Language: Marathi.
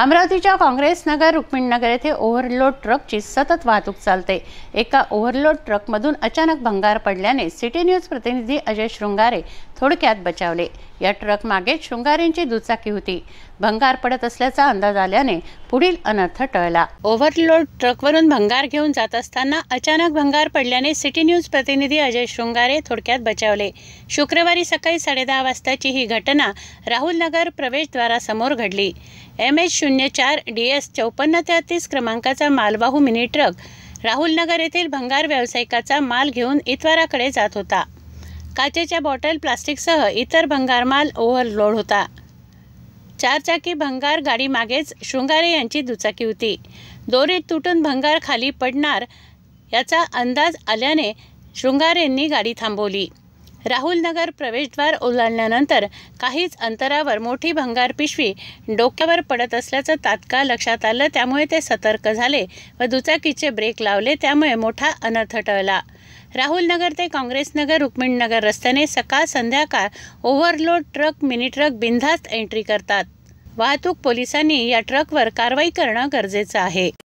अमरावतीच्या काँग्रेसनगर रुक्मिणनगर येथे ओव्हरलोड ट्रकची सतत वाहतूक चालते एका ओव्हरलोड ट्रकमधून अचानक भंगार पडल्याने सिटी न्यूज प्रतिनिधी अजय शृंगारे थोडक्यात बचावले या ट्रक मागे शृंगारेंची दुचाकी होती भंगार पडत असल्याचा अंदाज आल्याने पुढील अनर्थ टळला ओव्हरलोड ट्रकवरून भंगार घेऊन जात असताना अचानक भंगार पडल्याने सिटी न्यूज प्रतिनिधी अजय शृंगारे थोडक्यात बचावले शुक्रवारी सकाळी साडेदहा वाजताची ही घटना राहुल नगर प्रवेशद्वारासमोर घडली एम एच शून्य चार डी एस चौपन्न तेहतीस क्रमांकाचा मालवाहू मिनी ट्रक राहुलनगर येथील भंगार व्यावसायिकाचा माल घेऊन इतवाराकडे जात होता काचेच्या बॉटल प्लास्टिकसह इतर भंगार माल ओव्हरलोड होता चारचाकी भंगार गाडी मागेच शृंगारे यांची दुचाकी होती दोरीत तुटून भंगार खाली पडणार याचा अंदाज आल्याने शृंगारेंनी गाडी थांबवली राहुल नगर प्रवेशद्वार ओलांडल्यानंतर काहीच अंतरावर मोठी भंगार पिशवी डोक्यावर पडत असल्याचं तात्काळ लक्षात आलं त्यामुळे ते सतर्क झाले व दुचाकीचे ब्रेक लावले त्यामुळे मोठा अनर्थ टळला राहुल नगर ते काँग्रेसनगर रुक्मिणीनगर रस्त्याने सकाळ संध्याकाळ ओव्हरलोड ट्रक मिनी ट्रक बिनधास्त एंट्री करतात वाहतूक पोलिसांनी या ट्रकवर कारवाई करणं गरजेचं आहे